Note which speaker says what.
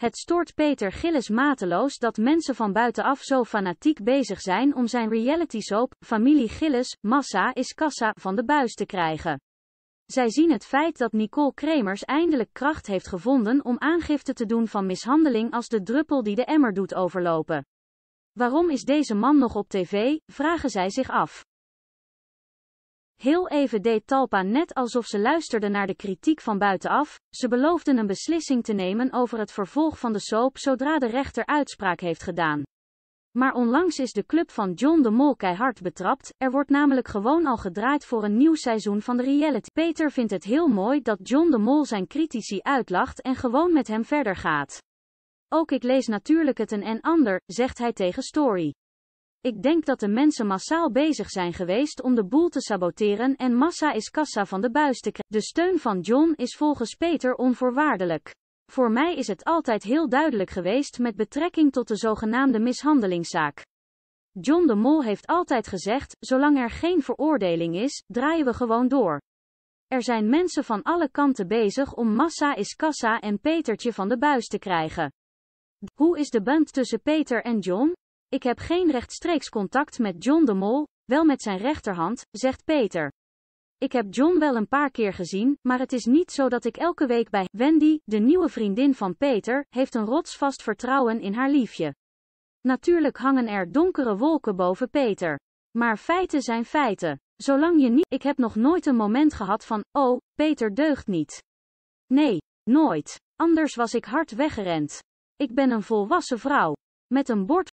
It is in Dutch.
Speaker 1: Het stoort Peter Gillis mateloos dat mensen van buitenaf zo fanatiek bezig zijn om zijn reality soap, Familie Gillis, Massa is Kassa, van de buis te krijgen. Zij zien het feit dat Nicole Kremers eindelijk kracht heeft gevonden om aangifte te doen van mishandeling als de druppel die de emmer doet overlopen. Waarom is deze man nog op tv, vragen zij zich af. Heel even deed Talpa net alsof ze luisterde naar de kritiek van buitenaf. Ze beloofden een beslissing te nemen over het vervolg van de soap zodra de rechter uitspraak heeft gedaan. Maar onlangs is de club van John de Mol keihard betrapt. Er wordt namelijk gewoon al gedraaid voor een nieuw seizoen van de reality. Peter vindt het heel mooi dat John de Mol zijn critici uitlacht en gewoon met hem verder gaat. Ook ik lees natuurlijk het een en ander, zegt hij tegen Story. Ik denk dat de mensen massaal bezig zijn geweest om de boel te saboteren en massa is kassa van de buis te krijgen. De steun van John is volgens Peter onvoorwaardelijk. Voor mij is het altijd heel duidelijk geweest met betrekking tot de zogenaamde mishandelingszaak. John de Mol heeft altijd gezegd, zolang er geen veroordeling is, draaien we gewoon door. Er zijn mensen van alle kanten bezig om Massa is Kassa en Petertje van de buis te krijgen. Hoe is de band tussen Peter en John? Ik heb geen rechtstreeks contact met John de Mol, wel met zijn rechterhand, zegt Peter. Ik heb John wel een paar keer gezien, maar het is niet zo dat ik elke week bij Wendy, de nieuwe vriendin van Peter, heeft een rotsvast vertrouwen in haar liefje. Natuurlijk hangen er donkere wolken boven Peter. Maar feiten zijn feiten. Zolang je niet. Ik heb nog nooit een moment gehad van: oh, Peter deugt niet. Nee, nooit. Anders was ik hard weggerend. Ik ben een volwassen vrouw. Met een bord